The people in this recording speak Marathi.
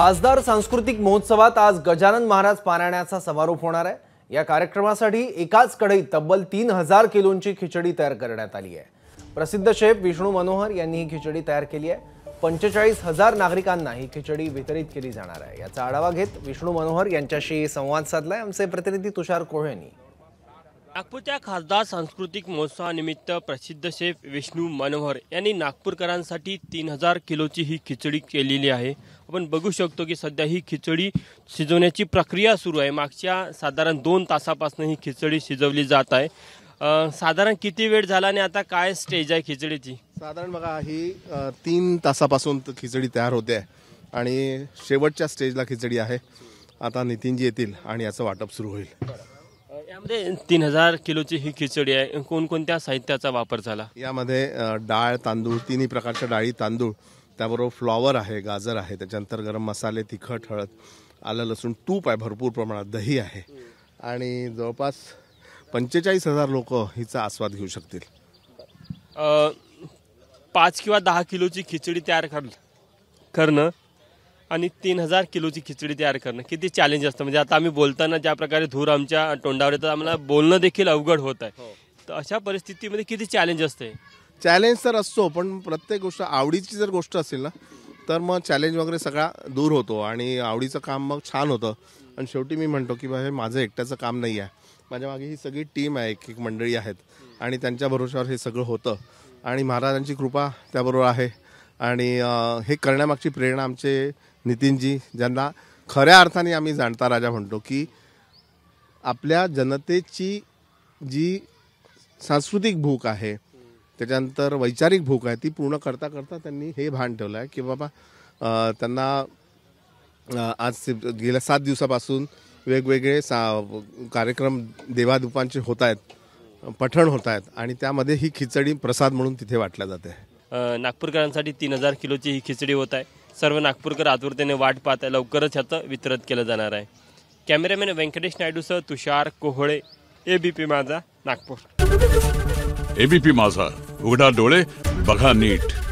खासदार सांस्कृतिक महोत्सवात आज गजानन महाराज पारायणाचा समारोप होणार आहे या कार्यक्रमासाठी एकाच कढईत तब्बल तीन हजार किलोंची खिचडी तयार करण्यात आली आहे प्रसिद्ध शेफ विष्णू मनोहर यांनी ही खिचडी तयार केली आहे पंचेचाळीस हजार नागरिकांना ही खिचडी वितरित केली जाणार आहे याचा आढावा घेत विष्णू मनोहर यांच्याशी संवाद साधलाय आमचे प्रतिनिधी तुषार कोहेनी नागपूरच्या खासदार सांस्कृतिक महोत्सवानिमित्त प्रसिद्ध शेफ विष्णू मनोहर यांनी नागपूरकरांसाठी तीन हजार किलोची ही खिचडी केलेली आहे आपण बघू शकतो की सध्या ही खिचडी शिजवण्याची प्रक्रिया सुरू आहे मागच्या साधारण दोन तासापासून ही खिचडी शिजवली जात आहे साधारण किती वेळ झाला आणि आता काय स्टेज आहे खिचडीची साधारण बघा ही तीन तासापासून खिचडी तयार होते आहे आणि शेवटच्या स्टेजला खिचडी आहे आता नितीनजी येतील आणि याचं वाटप सुरू होईल यामध्ये तीन हजार किलोची ही खिचडी आहे कोणकोणत्या साहित्याचा वापर झाला यामध्ये डाळ तांदूळ तिन्ही प्रकारच्या डाळी तांदूळ त्याबरोबर फ्लॉवर आहे गाजर आहे त्याच्यानंतर गरम मसाले तिखट हळद आलं लसूण तूप आहे भरपूर प्रमाणात दही आहे आणि जवळपास पंचेचाळीस हजार लोक हिचा आस्वाद घेऊ शकतील पाच किंवा दहा किलोची खिचडी तयार कर करणं आणि तीन हजार किलोची खिचडी तयार करणं किती चॅलेंज असतं म्हणजे आता आम्ही बोलताना ज्या प्रकारे धूर आमच्या तोंडावर येतात आम्हाला बोलणं देखील अवघड होत आहे हो. तर अशा परिस्थितीमध्ये किती चॅलेंज असते चॅलेंज तर असतो पण प्रत्येक गोष्ट आवडीची जर गोष्ट असेल ना तर मग चॅलेंज वगैरे सगळा दूर होतो आणि आवडीचं काम मग छान होतं आणि शेवटी मी म्हणतो की हे माझं एकट्याचं काम नाही आहे माझ्या मागे ही सगळी टीम आहे एक एक मंडळी आहेत आणि त्यांच्या भरोशावर हे सगळं होतं आणि महाराजांची कृपा त्याबरोबर आहे आणि हे करण्यामागची प्रेरणा आमचे नितीनजी ज्यांना खऱ्या अर्थाने आम्ही जाणता राजा म्हणतो की आपल्या जनतेची जी सांस्कृतिक भूक आहे त्याच्यानंतर वैचारिक भूक आहे ती पूर्ण करता करता त्यांनी हे भान ठेवलं आहे की बाबा त्यांना आज गेल्या सात दिवसापासून वेगवेगळे सा कार्यक्रम देवादुपांचे होत आहेत पठण होत आहेत आणि त्यामध्ये ही खिचडी प्रसाद म्हणून तिथे वाटल्या जाते नागपूरकरांसाठी तीन हजार किलोची ही खिचडी होत आहे सर्व नागपूरकर आतुरतेने वाट पाहत आहे लवकरच ह्याचं वितरित केलं जाणार आहे कॅमेरामॅन व्यंकटेश नायडूसह तुषार कोहळे एबीपी माझा नागपूर एबीपी माझा उघडा डोळे बघा नीट